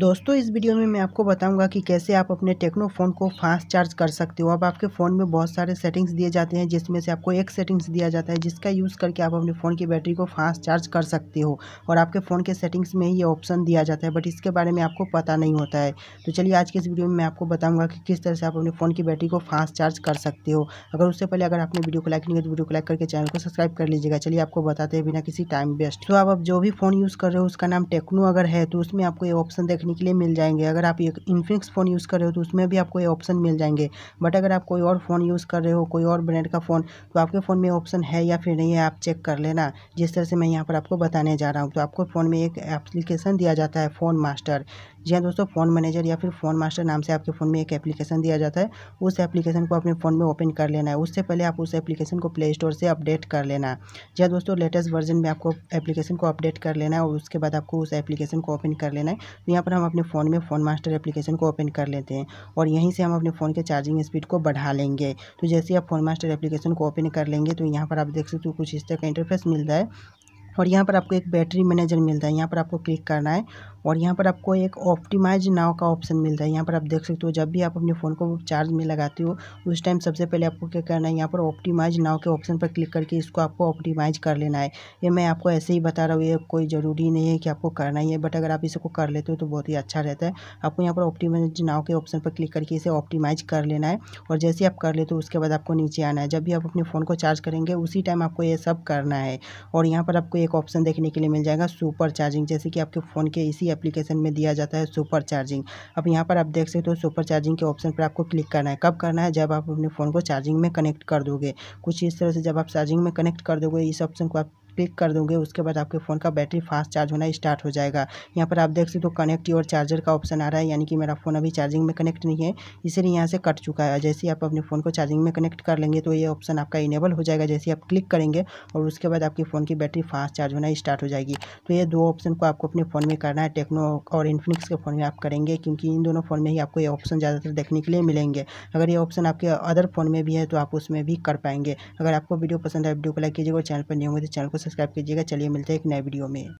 दोस्तों इस वीडियो में मैं आपको बताऊंगा कि कैसे आप अपने टेक्नो फ़ोन को फास्ट चार्ज कर सकते हो अब आपके फ़ोन में बहुत सारे सेटिंग्स दिए जाते हैं जिसमें से आपको एक सेटिंग्स दिया जाता है जिसका यूज़ करके आप अपने फ़ोन की बैटरी को फास्ट चार्ज कर सकते हो और आपके फ़ोन के सेटिंग्स में ही ये ऑप्शन दिया जाता है बट इसके बारे में आपको पता नहीं होता है तो चलिए आज के इस वीडियो में मैं आपको बताऊँगा कि किस तरह से आप अपने फ़ोन की बैटरी को फास्ट चार्ज कर सकते हो अगर उससे पहले अगर आपने वीडियो को लाइक नहीं किया तो वीडियो को लाइक करके चैनल को सब्सक्राइब कर लीजिएगा चलिए आपको बताते हैं बिना किसी टाइम वेस्ट तो आप जो भी फ़ोन यूज़ कर रहे हो उसका नाम टेक्नो अगर है तो उसमें आपको ये ऑप्शन देखने देखने के लिए मिल जाएंगे अगर आप एक इन्फिनिक्स फ़ोन यूज़ कर रहे हो तो उसमें भी आपको ये ऑप्शन मिल जाएंगे बट अगर आप कोई और फ़ोन यूज़ कर रहे हो कोई और ब्रांड का फ़ोन तो आपके फ़ोन में ऑप्शन है या फिर नहीं है आप चेक कर लेना जिस तरह से मैं यहाँ पर आपको बताने जा रहा हूँ तो आपको फ़ोन में एक एप्लीकेशन दिया जाता है फ़ोन मास्टर जी हाँ दोस्तों फ़ोन मैनेजर या फिर फ़ोन मास्टर नाम से आपके फ़ोन में एक एप्लीकेशन दिया जाता है उस एप्लीकेशन को अपने फ़ोन में ओपन कर लेना है उससे पहले आप उस एप्लीकेशन को प्ले स्टोर से अपडेट कर लेना है जी हाँ दोस्तों लेटेस्ट वर्जन में आपको एप्लीकेशन को अपडेट कर लेना है और उसके बाद आपको उस एप्लीकेशन को ओपन कर लेना है तो यहाँ पर हम अपने फ़ोन में फ़ोन मास्टर एप्लीकेशन को ओपन कर लेते हैं और यहीं से हम अपने फ़ोन के चार्जिंग स्पीड को बढ़ा लेंगे तो जैसे आप फ़ोन मास्टर एप्लीकेशन को ओपन कर लेंगे तो यहाँ पर आप देख सकते हो कुछ इस तरह का इंटरफेस मिलता है और यहाँ पर आपको एक बैटरी मैनेजर मिलता है यहाँ पर आपको क्लिक करना है और यहाँ पर आपको एक ऑप्टिमाइज नाव का ऑप्शन मिलता है यहाँ पर आप देख सकते हो जब भी आप अपने फ़ोन को चार्ज में लगाते हो उस टाइम सबसे पहले आपको क्या करना है यहाँ पर ऑप्टिमाइज नाव के ऑप्शन पर क्लिक करके इसको आपको ऑप्टिमाइज कर लेना है ये मैं आपको ऐसे ही बता रहा हूँ ये कोई ज़रूरी नहीं है कि आपको करना ही है बट अगर आप इसको कर लेते हो तो बहुत ही अच्छा रहता है आपको यहाँ पर ऑप्टिमाइज नाव के ऑप्शन पर क्लिक करके इसे ऑप्टिमाइज कर लेना है और जैसे आप कर लेते हो उसके बाद आपको नीचे आना है जब भी आप अपने फ़ोन को चार्ज करेंगे उसी टाइम आपको ये सब करना है और यहाँ पर आपको एक ऑप्शन देखने के लिए मिल जाएगा सुपर चार्जिंग जैसे कि आपके फ़ोन के इसी एप्लीकेशन में दिया जाता है सुपर चार्जिंग अब यहाँ पर आप देख सकते हो सुपर चार्जिंग के ऑप्शन पर आपको क्लिक करना है कब करना है जब आप अपने फ़ोन को चार्जिंग में कनेक्ट कर दोगे कुछ इस तरह से जब आप चार्जिंग में कनेक्ट कर दोगे इस ऑप्शन को आप क्लिक कर दोगे उसके बाद आपके फ़ोन का बैटरी फास्ट चार्ज होना स्टार्ट हो जाएगा यहाँ पर आप देख सकते हो कनेक्ट योर चार्जर का ऑप्शन आ रहा है यानी कि मेरा फ़ोन अभी चार्जिंग में कनेक्ट नहीं है इसीलिए यहाँ से कट चुका है जैसे ही आप अपने फ़ोन को चार्जिंग में कनेक्ट कर लेंगे तो ये ऑप्शन आपका इनेबल हो जाएगा जैसे आप क्लिक करेंगे और उसके बाद आपकी फ़ोन की बैटरी फास्ट चार्ज होना स्टार्ट हो जाएगी तो ये दो ऑप्शन को आपको अपने फ़ोन में करना है टेक्नो और इन्फिनिक्स के फ़ोन में आप करेंगे क्योंकि इन दोनों फ़ोन में ही आपको ये ऑप्शन ज़्यादातर देखने के लिए मिलेंगे अगर ये ऑप्शन आपके अदर फ़ोन में भी है तो आप उसमें भी कर पाएंगे अगर आपको वीडियो पसंद है वीडियो को लाइक कीजिएगा और चैनल पर नहीं होंगे तो चैनल को सब्सक्राइब कीजिएगा चलिए मिलते हैं एक नए वीडियो में